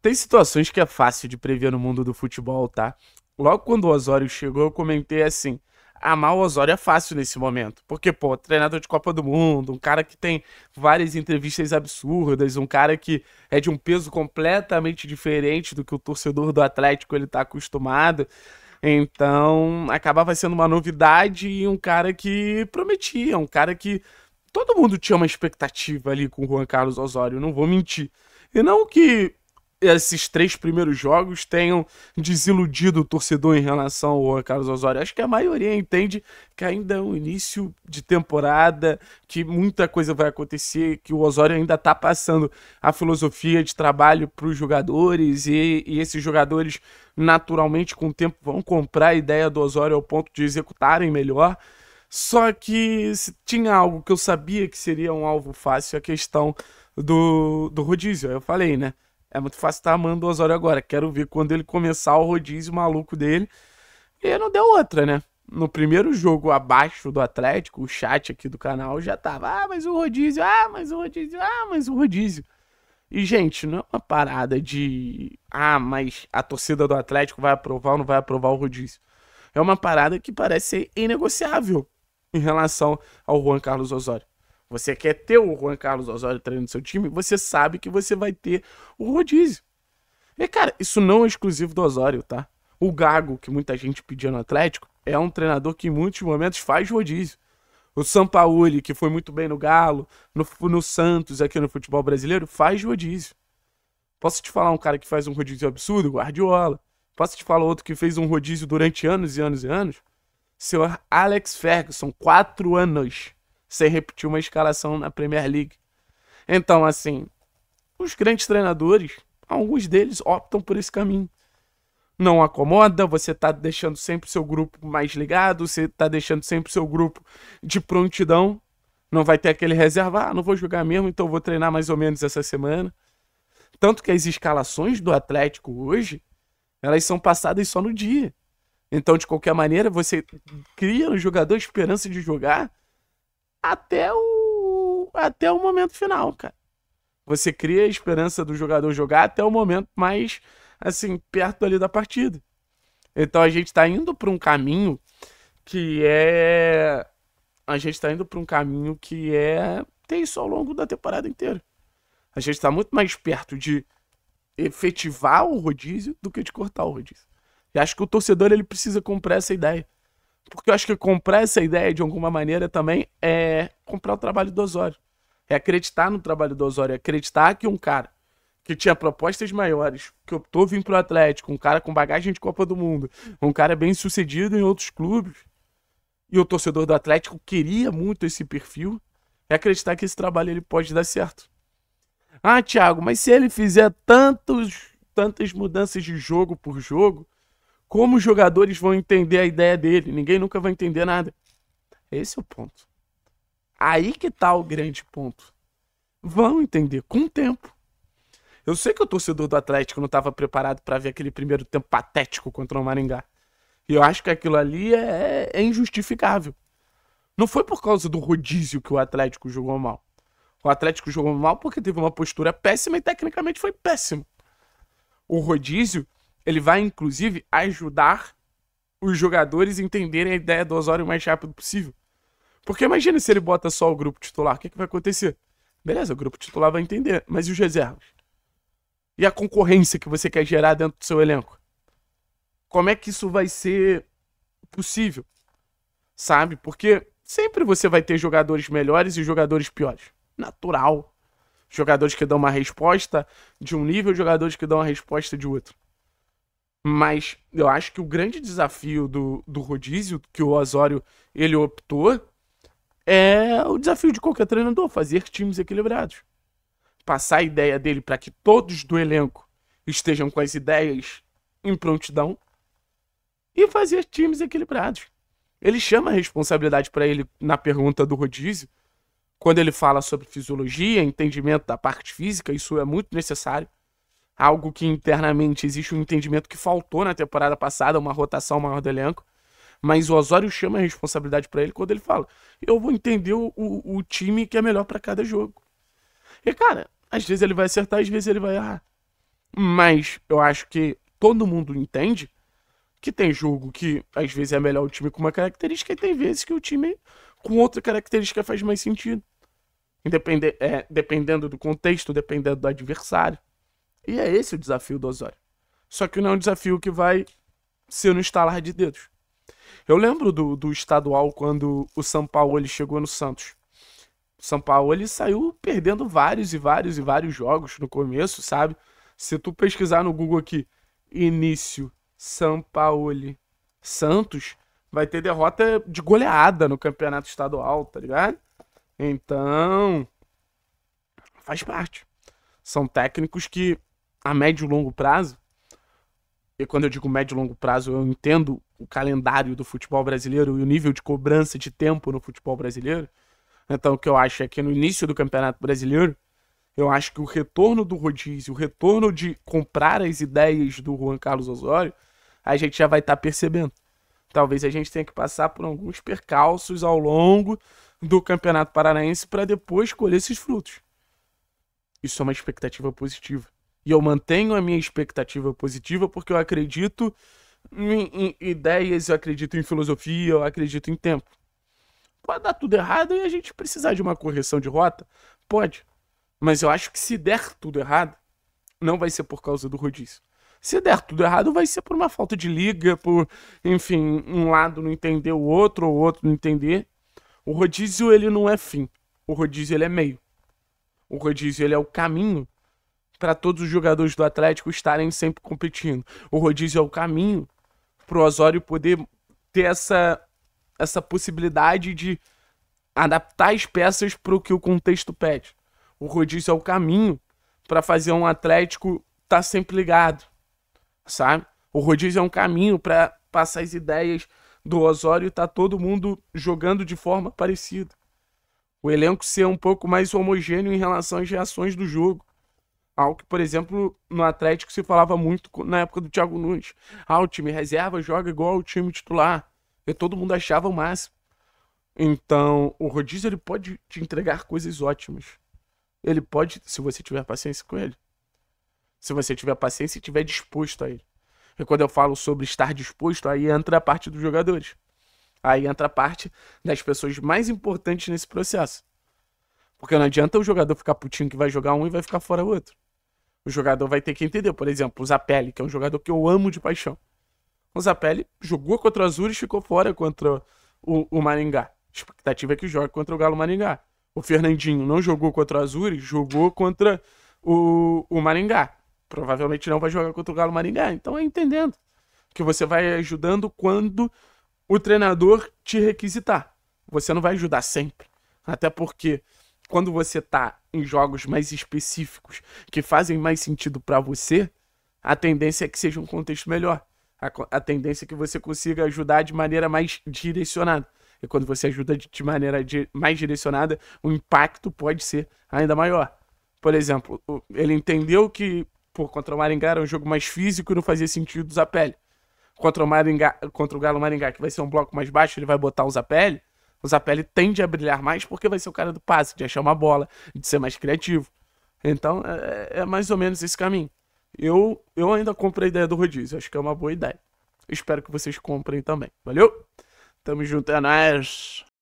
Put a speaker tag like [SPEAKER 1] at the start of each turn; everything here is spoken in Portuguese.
[SPEAKER 1] Tem situações que é fácil de prever no mundo do futebol, tá? Logo quando o Osório chegou, eu comentei assim: amar ah, o Osório é fácil nesse momento. Porque, pô, treinador de Copa do Mundo, um cara que tem várias entrevistas absurdas, um cara que é de um peso completamente diferente do que o torcedor do Atlético ele tá acostumado. Então, acabava sendo uma novidade e um cara que prometia, um cara que todo mundo tinha uma expectativa ali com o Juan Carlos Osório, não vou mentir. E não que esses três primeiros jogos tenham desiludido o torcedor em relação ao Juan Carlos Osório. Acho que a maioria entende que ainda é um início de temporada, que muita coisa vai acontecer, que o Osório ainda está passando a filosofia de trabalho para os jogadores e, e, esses jogadores, naturalmente, com o tempo, vão comprar a ideia do Osório ao ponto de executarem melhor. Só que se tinha algo que eu sabia que seria um alvo fácil, a questão do, do rodízio. Eu falei, né? É muito fácil estar amando o Osório agora. Quero ver quando ele começar o rodízio maluco dele. E não deu outra, né? No primeiro jogo abaixo do Atlético, o chat aqui do canal já tava. Ah, mas o rodízio, ah, mas o rodízio, ah, mas o rodízio. E, gente, não é uma parada de. Ah, mas a torcida do Atlético vai aprovar ou não vai aprovar o rodízio. É uma parada que parece ser inegociável em relação ao Juan Carlos Osório você quer ter o Juan Carlos Osório treinando seu time, você sabe que você vai ter o rodízio. E, cara, isso não é exclusivo do Osório, tá? O Gago, que muita gente pedia no Atlético, é um treinador que em muitos momentos faz rodízio. O Sampaoli, que foi muito bem no Galo, no, no Santos, aqui no futebol brasileiro, faz rodízio. Posso te falar um cara que faz um rodízio absurdo? Guardiola. Posso te falar outro que fez um rodízio durante anos e anos e anos? Senhor Alex Ferguson, quatro anos sem repetir uma escalação na Premier League. Então, assim, os grandes treinadores, alguns deles optam por esse caminho. Não acomoda, você tá deixando sempre o seu grupo mais ligado, você tá deixando sempre o seu grupo de prontidão. Não vai ter aquele reserva, ah, não vou jogar mesmo, então vou treinar mais ou menos essa semana. Tanto que as escalações do Atlético hoje, elas são passadas só no dia. Então, de qualquer maneira, você cria no jogador esperança de jogar até o até o momento final, cara. Você cria a esperança do jogador jogar até o momento mais assim, perto ali da partida. Então a gente está indo para um caminho que é a gente está indo para um caminho que é tem isso ao longo da temporada inteira. A gente está muito mais perto de efetivar o rodízio do que de cortar o rodízio. E acho que o torcedor ele precisa comprar essa ideia. Porque eu acho que comprar essa ideia de alguma maneira também é comprar o trabalho do Osório. É acreditar no trabalho do Osório, é acreditar que um cara que tinha propostas maiores, que optou vir pro Atlético, um cara com bagagem de Copa do Mundo, um cara bem sucedido em outros clubes, e o torcedor do Atlético queria muito esse perfil, é acreditar que esse trabalho ele pode dar certo. Ah, Thiago, mas se ele fizer tantos, tantas mudanças de jogo por jogo, como os jogadores vão entender a ideia dele? Ninguém nunca vai entender nada. Esse é o ponto. Aí que tá o grande ponto. Vão entender com o tempo. Eu sei que o torcedor do Atlético não estava preparado para ver aquele primeiro tempo patético contra o Maringá. E eu acho que aquilo ali é, é injustificável. Não foi por causa do rodízio que o Atlético jogou mal. O Atlético jogou mal porque teve uma postura péssima e tecnicamente foi péssimo. O rodízio ele vai, inclusive, ajudar os jogadores entenderem a ideia do Osório o mais rápido possível. Porque imagina se ele bota só o grupo titular, o que, é que vai acontecer? Beleza, o grupo titular vai entender, mas e os reservas? E a concorrência que você quer gerar dentro do seu elenco? Como é que isso vai ser possível? Sabe? Porque sempre você vai ter jogadores melhores e jogadores piores. Natural. Jogadores que dão uma resposta de um nível, jogadores que dão uma resposta de outro. Mas eu acho que o grande desafio do, do rodízio, que o Osório ele optou, é o desafio de qualquer treinador, fazer times equilibrados. Passar a ideia dele para que todos do elenco estejam com as ideias em prontidão e fazer times equilibrados. Ele chama a responsabilidade para ele na pergunta do rodízio, quando ele fala sobre fisiologia, entendimento da parte física, isso é muito necessário algo que internamente existe um entendimento que faltou na temporada passada, uma rotação maior do elenco. Mas o Osório chama a responsabilidade para ele quando ele fala: eu vou entender o, o time que é melhor para cada jogo. E cara, às vezes ele vai acertar, às vezes ele vai errar. Mas eu acho que todo mundo entende que tem jogo que às vezes é melhor o time com uma característica e tem vezes que o time com outra característica faz mais sentido. Independe, é, dependendo do contexto, dependendo do adversário. E é esse o desafio do Osório. Só que não é um desafio que vai ser no estalar de dedos. Eu lembro do, do estadual quando o São Paulo ele chegou no Santos. O São Paulo ele saiu perdendo vários e vários e vários jogos no começo, sabe? Se tu pesquisar no Google aqui, início, São Paulo, Santos, vai ter derrota de goleada no campeonato estadual, tá ligado? Então, faz parte. São técnicos que a médio e longo prazo, e quando eu digo médio e longo prazo, eu entendo o calendário do futebol brasileiro e o nível de cobrança de tempo no futebol brasileiro. Então, o que eu acho é que no início do Campeonato Brasileiro, eu acho que o retorno do rodízio, o retorno de comprar as ideias do Juan Carlos Osório, a gente já vai estar tá percebendo. Talvez a gente tenha que passar por alguns percalços ao longo do Campeonato Paranaense para depois colher esses frutos. Isso é uma expectativa positiva e eu mantenho a minha expectativa positiva porque eu acredito em, em ideias, eu acredito em filosofia, eu acredito em tempo. Pode dar tudo errado e a gente precisar de uma correção de rota? Pode. Mas eu acho que se der tudo errado, não vai ser por causa do rodízio. Se der tudo errado, vai ser por uma falta de liga, por, enfim, um lado não entender o outro, ou o outro não entender. O rodízio, ele não é fim. O rodízio, ele é meio. O rodízio, ele é o caminho para todos os jogadores do Atlético estarem sempre competindo. O rodízio é o caminho para o Osório poder ter essa, essa possibilidade de adaptar as peças para o que o contexto pede. O rodízio é o caminho para fazer um Atlético estar tá sempre ligado, sabe? O rodízio é um caminho para passar as ideias do Osório e tá todo mundo jogando de forma parecida. O elenco ser um pouco mais homogêneo em relação às reações do jogo. Algo que, por exemplo, no Atlético se falava muito na época do Thiago Nunes. Ah, o time reserva joga igual o time titular. E todo mundo achava o máximo. Então, o rodízio ele pode te entregar coisas ótimas. Ele pode, se você tiver paciência com ele. Se você tiver paciência e estiver disposto a ele. E quando eu falo sobre estar disposto, aí entra a parte dos jogadores. Aí entra a parte das pessoas mais importantes nesse processo. Porque não adianta o jogador ficar putinho que vai jogar um e vai ficar fora o outro. O jogador vai ter que entender. Por exemplo, o Zapelli, que é um jogador que eu amo de paixão. O Zapelli jogou contra o Azul e ficou fora contra o, o Maringá. A expectativa é que jogue contra o Galo Maringá. O Fernandinho não jogou contra o Azuri, jogou contra o, o Maringá. Provavelmente não vai jogar contra o Galo Maringá. Então é entendendo que você vai ajudando quando o treinador te requisitar. Você não vai ajudar sempre. Até porque quando você tá em jogos mais específicos que fazem mais sentido para você, a tendência é que seja um contexto melhor. A, a, tendência é que você consiga ajudar de maneira mais direcionada. E quando você ajuda de, de maneira di mais direcionada, o impacto pode ser ainda maior. Por exemplo, ele entendeu que contra o Maringá era um jogo mais físico e não fazia sentido usar pele. Contra o, Maringá, contra o Galo Maringá, que vai ser um bloco mais baixo, ele vai botar usar pele. O Zapelli tende a brilhar mais porque vai ser o cara do passe, de achar uma bola, de ser mais criativo. Então é, é, é mais ou menos esse caminho. Eu, eu ainda compro a ideia do rodízio, acho que é uma boa ideia. Espero que vocês comprem também. Valeu? Tamo junto, é nóis!